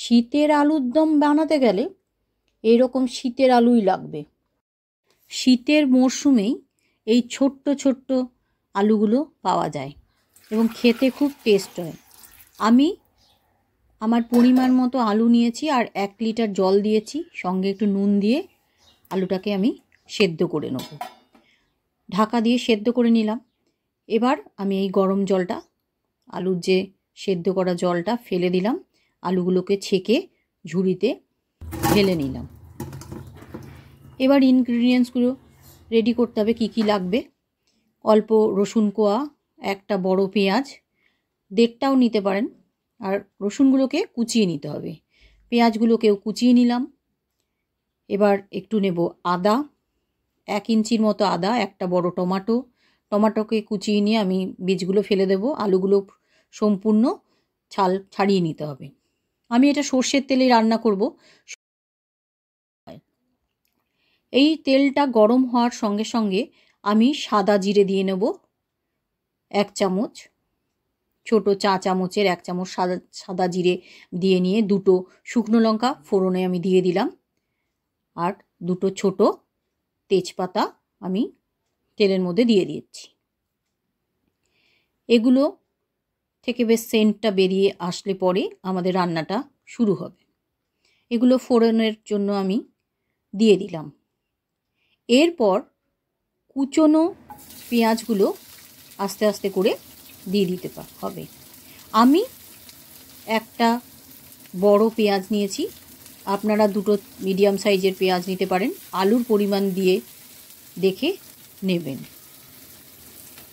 শীতের আলুর দম বানাতে গেলে এরকম শীতের আলুই লাগবে শীতের মরশুমেই এই ছোট্ট ছোট্ট আলুগুলো পাওয়া যায় এবং খেতে খুব টেস্ট হয় আমি আমার পরিমাণ মতো আলু নিয়েছি আর এক লিটার জল দিয়েছি সঙ্গে একটু নুন দিয়ে আলুটাকে আমি সেদ্ধ করে নেব ঢাকা দিয়ে সেদ্ধ করে নিলাম এবার আমি এই গরম জলটা আলুর যে সেদ্ধ করা জলটা ফেলে দিলাম আলুগুলোকে ছেঁকে ঝুড়িতে ঢেলে নিলাম এবার ইনগ্রিডিয়েন্টসগুলো রেডি করতে হবে কী কী লাগবে অল্প রসুন কোয়া একটা বড় পেঁয়াজ দেড়টাও নিতে পারেন আর রসুনগুলোকে কুচিয়ে নিতে হবে পেঁয়াজগুলোকেও কুচিয়ে নিলাম এবার একটু নেব আদা এক ইঞ্চির মতো আদা একটা বড় টমাটো টমাটোকে কুচিয়ে নিয়ে আমি বীজগুলো ফেলে দেব আলুগুলো সম্পূর্ণ ছাল ছাড়িয়ে নিতে হবে আমি এটা সর্ষের তেলে রান্না করব এই তেলটা গরম হওয়ার সঙ্গে সঙ্গে আমি সাদা জিরে দিয়ে নেব এক চামচ ছোট চা চামচের এক চামচ সাদা সাদা জিরে দিয়ে নিয়ে দুটো শুকনো লঙ্কা ফোড়নে আমি দিয়ে দিলাম আর দুটো ছোট তেজপাতা আমি তেলের মধ্যে দিয়ে দিচ্ছি এগুলো থেকে বেশ সেন্টটা বেরিয়ে আসলে পরে আমাদের রান্নাটা শুরু হবে এগুলো ফোড়নের জন্য আমি দিয়ে দিলাম এরপর কুচনো পেঁয়াজগুলো আস্তে আস্তে করে দিয়ে দিতে হবে আমি একটা বড় পেঁয়াজ নিয়েছি আপনারা দুটো মিডিয়াম সাইজের পেঁয়াজ নিতে পারেন আলুর পরিমাণ দিয়ে দেখে নেবেন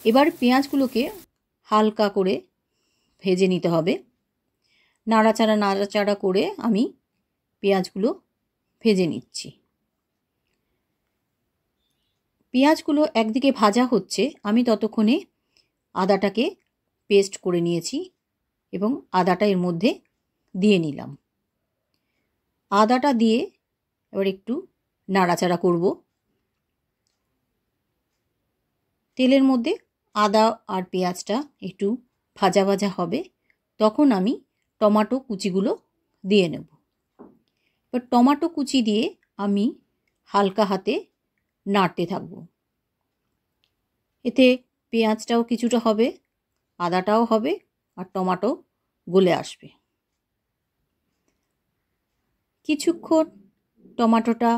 এবার পেঁয়াজগুলোকে হালকা করে ভেজে নিতে হবে নাড়াচাড়া নাড়াচাড়া করে আমি পেঁয়াজগুলো ভেজে নিচ্ছি পেঁয়াজগুলো একদিকে ভাজা হচ্ছে আমি ততক্ষণে আদাটাকে পেস্ট করে নিয়েছি এবং আদাটা এর মধ্যে দিয়ে নিলাম আদাটা দিয়ে এবার একটু নাড়াচাড়া করব তেলের মধ্যে আদা আর পেঁয়াজটা একটু ভাজা ভাজা হবে তখন আমি টমাটো কুচিগুলো দিয়ে নেব এবার টমাটো কুচি দিয়ে আমি হালকা হাতে নাড়তে থাকব এতে পেঁয়াজটাও কিছুটা হবে আদাটাও হবে আর টমাটো গলে আসবে কিছুক্ষণ টমাটোটা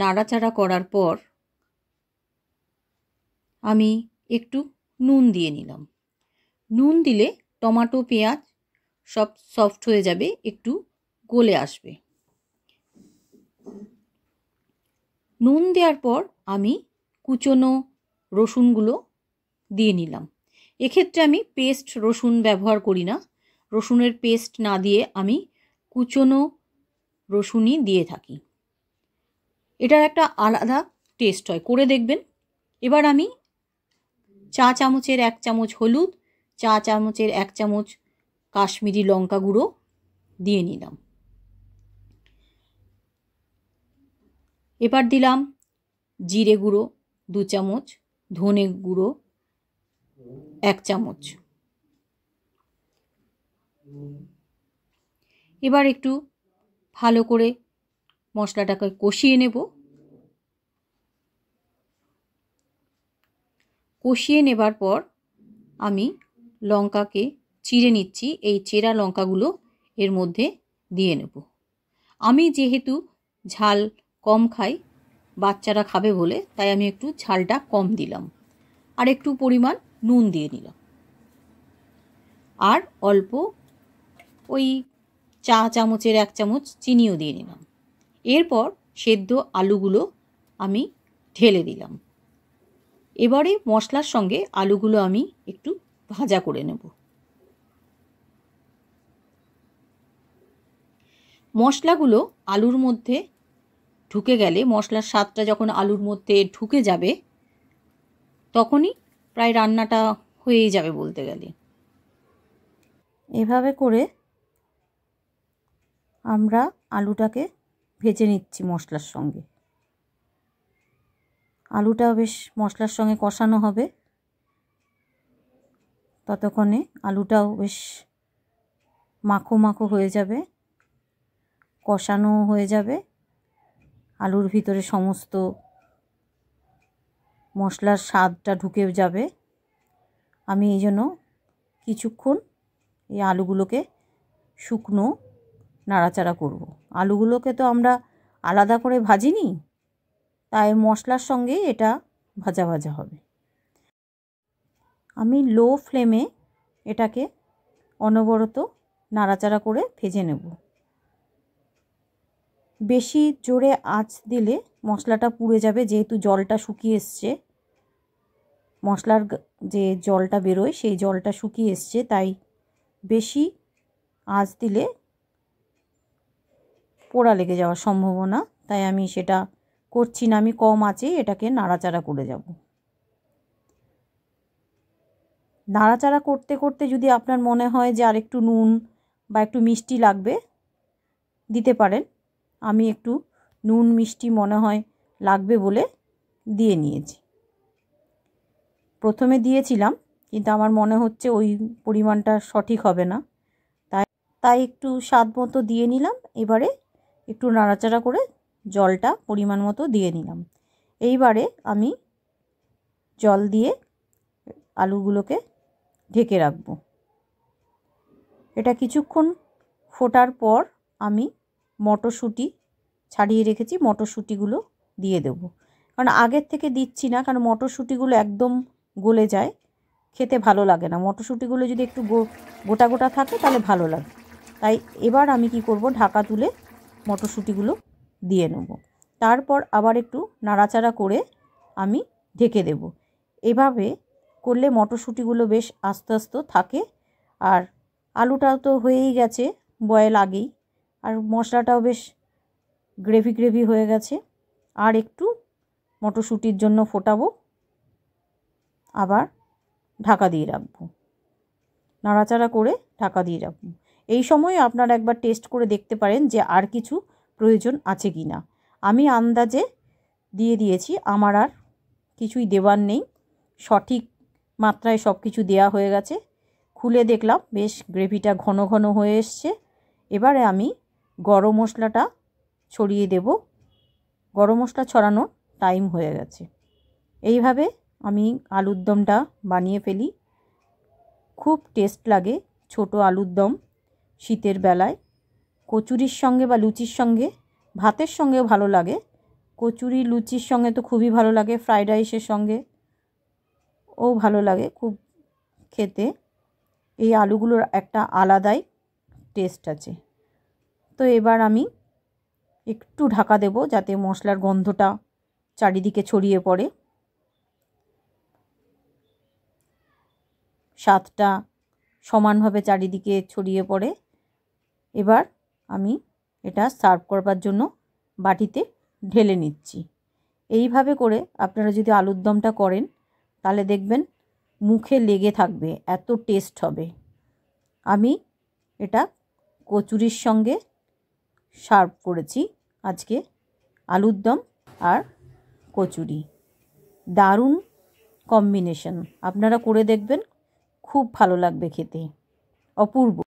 নাড়াচাড়া করার পর আমি একটু নুন দিয়ে নিলাম নুন দিলে টমাটো পেঁয়াজ সব সফট হয়ে যাবে একটু গলে আসবে নুন দেওয়ার পর আমি কুচনো রসুনগুলো দিয়ে নিলাম এক্ষেত্রে আমি পেস্ট রসুন ব্যবহার করি না রসুনের পেস্ট না দিয়ে আমি কুচনো রসুনই দিয়ে থাকি এটার একটা আলাদা টেস্ট হয় করে দেখবেন এবার আমি চা চামচের এক চামচ হলুদ চা চামচের এক চামচ কাশ্মীরি লঙ্কা গুঁড়ো দিয়ে নিলাম এবার দিলাম জিরে গুঁড়ো দু চামচ ধনে গুঁড়ো এক চামচ এবার একটু ভালো করে মশলাটাকে কষিয়ে নেব কষিয়ে নেবার পর আমি লঙ্কাকে চিড়ে নিচ্ছি এই চেরা লঙ্কাগুলো এর মধ্যে দিয়ে নেব আমি যেহেতু ঝাল কম খাই বাচ্চারা খাবে বলে তাই আমি একটু ঝালটা কম দিলাম আর একটু পরিমাণ নুন দিয়ে নিলাম আর অল্প ওই চা চামচের এক চামচ চিনিও দিয়ে নিলাম এরপর সেদ্ধ আলুগুলো আমি ঢেলে দিলাম এবারে মশলার সঙ্গে আলুগুলো আমি একটু ভাজা করে নেব মশলাগুলো আলুর মধ্যে ঢুকে গেলে মশলার স্বাদটা যখন আলুর মধ্যে ঢুকে যাবে তখনই প্রায় রান্নাটা হয়েই যাবে বলতে গেলে এভাবে করে আমরা আলুটাকে ভেজে নিচ্ছি মশলার সঙ্গে আলুটা বেশ মশলার সঙ্গে কষানো হবে ততক্ষণে আলুটাও বেশ মাখো মাখো হয়ে যাবে কষানো হয়ে যাবে আলুর ভিতরে সমস্ত মশলার স্বাদটা ঢুকে যাবে আমি এই জন্য কিছুক্ষণ এই আলুগুলোকে শুকনো নাড়াচাড়া করব। আলুগুলোকে তো আমরা আলাদা করে ভাজিনি তাই মশলার সঙ্গেই এটা ভাজা ভাজা হবে আমি লো ফ্লেমে এটাকে অনবরত নাড়াচাড়া করে ভেজে নেব বেশি জোরে আঁচ দিলে মশলাটা পুড়ে যাবে যেহেতু জলটা শুকিয়ে এসছে মশলার যে জলটা বেরোয় সেই জলটা শুকিয়ে এসছে তাই বেশি আঁচ দিলে পোড়া লেগে যাওয়ার সম্ভাবনা তাই আমি সেটা করছি না আমি কম আঁচে এটাকে নাড়াচাড়া করে যাব নাড়াচাড়া করতে করতে যদি আপনার মনে হয় যে আর একটু নুন বা একটু মিষ্টি লাগবে দিতে পারেন আমি একটু নুন মিষ্টি মনে হয় লাগবে বলে দিয়ে নিয়েছি প্রথমে দিয়েছিলাম কিন্তু আমার মনে হচ্ছে ওই পরিমাণটা সঠিক হবে না তাই তাই একটু স্বাদ মতো দিয়ে নিলাম এবারে একটু নাড়াচাড়া করে জলটা পরিমাণ মতো দিয়ে নিলাম এইবারে আমি জল দিয়ে আলুগুলোকে ঢেকে রাখব এটা কিছুক্ষণ ফোটার পর আমি মটরশুঁটি ছাড়িয়ে রেখেছি মটরশুঁটিগুলো দিয়ে দেব কারণ আগের থেকে দিচ্ছি না কারণ মটরশুঁটিগুলো একদম গলে যায় খেতে ভালো লাগে না মটরশুঁটিগুলো যদি একটু গোটা গোটা থাকে তাহলে ভালো লাগে তাই এবার আমি কি করব ঢাকা তুলে মটরশুঁটিগুলো দিয়ে নেব তারপর আবার একটু নাড়াচাড়া করে আমি ঢেকে দেব এভাবে করলে মটরশুঁটিগুলো বেশ আস্তে আস্তে থাকে আর আলুটাও তো হয়েই গেছে বয়েল আগেই আর মশলাটাও বেশ গ্রেভি গ্রেভি হয়ে গেছে আর একটু মটরশুঁটির জন্য ফোটাবো আবার ঢাকা দিয়ে রাখবো নাড়াচাড়া করে ঢাকা দিয়ে রাখবো এই সময় আপনারা একবার টেস্ট করে দেখতে পারেন যে আর কিছু প্রয়োজন আছে কি না আমি আন্দাজে দিয়ে দিয়েছি আমার আর কিছুই দেওয়ার নেই সঠিক মাত্রায় সব কিছু দেওয়া হয়ে গেছে খুলে দেখলাম বেশ গ্রেভিটা ঘন ঘন হয়ে এসছে এবারে আমি গরম মশলাটা ছড়িয়ে দেব গরম মশলা ছড়ানোর টাইম হয়ে গেছে এইভাবে আমি আলুর দমটা বানিয়ে ফেলি খুব টেস্ট লাগে ছোট আলুর দম শীতের বেলায় কচুরির সঙ্গে বা লুচির সঙ্গে ভাতের সঙ্গেও ভালো লাগে কচুরি লুচির সঙ্গে তো খুবই ভালো লাগে ফ্রাইড রাইসের সঙ্গে ও ভালো লাগে খুব খেতে এই আলুগুলোর একটা আলাদাই টেস্ট আছে তো এবার আমি একটু ঢাকা দেব যাতে মশলার গন্ধটা চারিদিকে ছড়িয়ে পড়ে স্বাদটা সমানভাবে চারিদিকে ছড়িয়ে পড়ে এবার আমি এটা সার্ভ করবার জন্য বাটিতে ঢেলে নিচ্ছি এইভাবে করে আপনারা যদি আলুর দমটা করেন তাহলে দেখবেন মুখে লেগে থাকবে এত টেস্ট হবে আমি এটা কচুরির সঙ্গে সার্ভ করেছি আজকে আলুর দম আর কচুরি দারুণ কম্বিনেশন আপনারা করে দেখবেন খুব ভালো লাগবে খেতে অপূর্ব